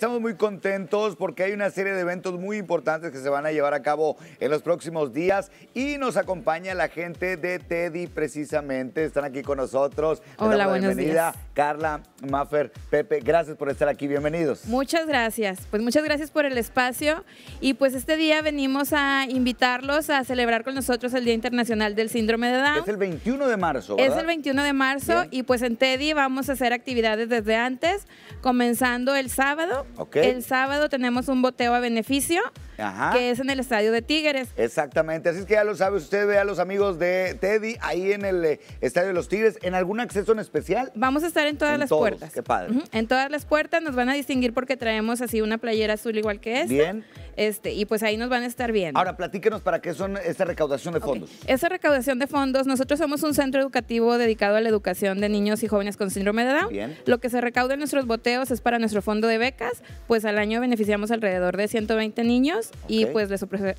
Estamos muy contentos porque hay una serie de eventos muy importantes que se van a llevar a cabo en los próximos días y nos acompaña la gente de Teddy precisamente. Están aquí con nosotros. Hola, buenos bienvenida. Carla, Maffer, Pepe, gracias por estar aquí, bienvenidos. Muchas gracias, pues muchas gracias por el espacio y pues este día venimos a invitarlos a celebrar con nosotros el Día Internacional del Síndrome de Down. Es el 21 de marzo. ¿verdad? Es el 21 de marzo y pues en Teddy vamos a hacer actividades desde antes, comenzando el sábado. Okay. El sábado tenemos un boteo a beneficio que es en el estadio de Tigres. Exactamente, así es que ya lo sabe usted, ve a los amigos de Teddy ahí en el eh, estadio de los Tigres, ¿en algún acceso en especial? Vamos a estar en todas las puertas. Qué padre. En todas las puertas nos van a distinguir porque traemos así una playera azul igual que esta. Bien. Este, y pues ahí nos van a estar viendo. Ahora, platíquenos para qué son esta recaudación de fondos. esa recaudación de fondos, nosotros somos un centro educativo dedicado a la educación de niños y jóvenes con síndrome de Down. Lo que se recauda en nuestros boteos es para nuestro fondo de becas, pues al año beneficiamos alrededor de 120 niños y pues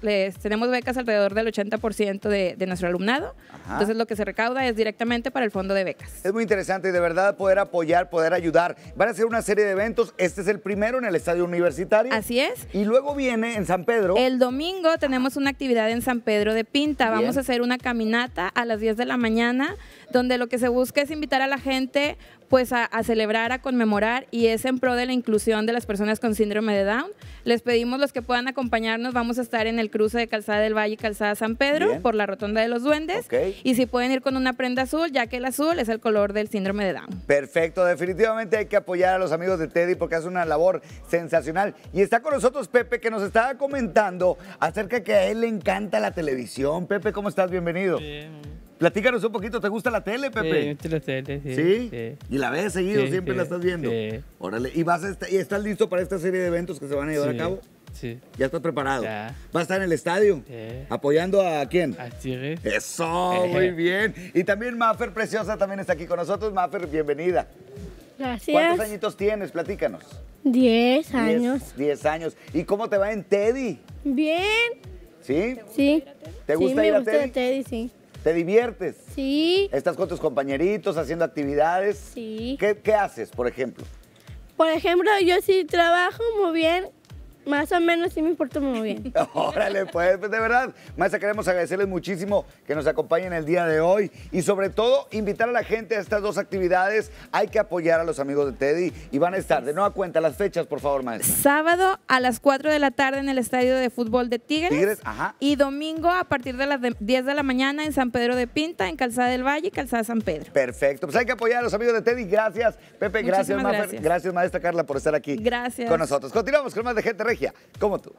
les, tenemos becas alrededor del 80% de, nuestro alumnado. Entonces lo que se recauda es directamente para el fondo de becas. Es muy interesante y de verdad poder apoyar, poder ayudar. Van a ser una serie de eventos, este es el primero en el estadio universitario. Así es. Y luego viene en San Pedro? El domingo tenemos una actividad en San Pedro de Pinta. Vamos a hacer una caminata a las 10 de la mañana, donde lo que se busca es invitar a la gente pues a, celebrar, a conmemorar y es en pro de la inclusión de las personas con síndrome de Down. Les pedimos los que puedan acompañarnos, vamos a estar en el cruce de Calzada del Valle y Calzada San Pedro por la Rotonda de los Duendes y si pueden ir con una prenda azul, ya que el azul es el color del síndrome de Down. Perfecto, definitivamente hay que apoyar a los amigos de Teddy porque hace una labor sensacional y está con nosotros Pepe que nos estaba comentando acerca que a él le encanta la televisión. Pepe, ¿cómo estás? Bienvenido. Platícanos un poquito, ¿te gusta la tele, Pepe? Sí, me gusta la tele, sí. y la ves seguido? ¿Siempre la estás viendo? Sí. Órale, ¿Y, vas ¿y estás listo para esta serie de eventos que se van a llevar a cabo? Sí. ¿Ya estás preparado? Ya. ¿Vas a estar en el estadio? Sí. ¿Apoyando a quién? A Tigres. Eso, eh. muy bien. Y también Maffer Preciosa también está aquí con nosotros. Maffer, bienvenida. Gracias. ¿Cuántos añitos tienes? Platícanos. Diez años. Diez, años. ¿Y cómo te va en Teddy? Bien. ¿Sí? Sí. ¿Te gusta ir a Teddy? me gusta Teddy, sí. ¿Te diviertes? Sí. ¿Estás con tus compañeritos haciendo actividades? Sí. ¿Qué, qué haces, por ejemplo? Por ejemplo, yo sí trabajo muy bien más o menos sí me importo muy bien. Órale, pues, pues, de verdad. Maestra, queremos agradecerles muchísimo que nos acompañen el día de hoy y sobre todo invitar a la gente a estas dos actividades. Hay que apoyar a los amigos de Teddy y van a estar de a cuenta las fechas, por favor, maestra. Sábado a las 4 de la tarde en el Estadio de Fútbol de Tigres. Tigres, ajá. Y domingo a partir de las 10 de la mañana en San Pedro de Pinta, en Calzada del Valle y Calzada San Pedro. Perfecto, pues hay que apoyar a los amigos de Teddy. Gracias, Pepe. gracias, gracias. gracias, maestra Carla, por estar aquí gracias. con nosotros. Continuamos con más de Gente Regia. Ya, como tú.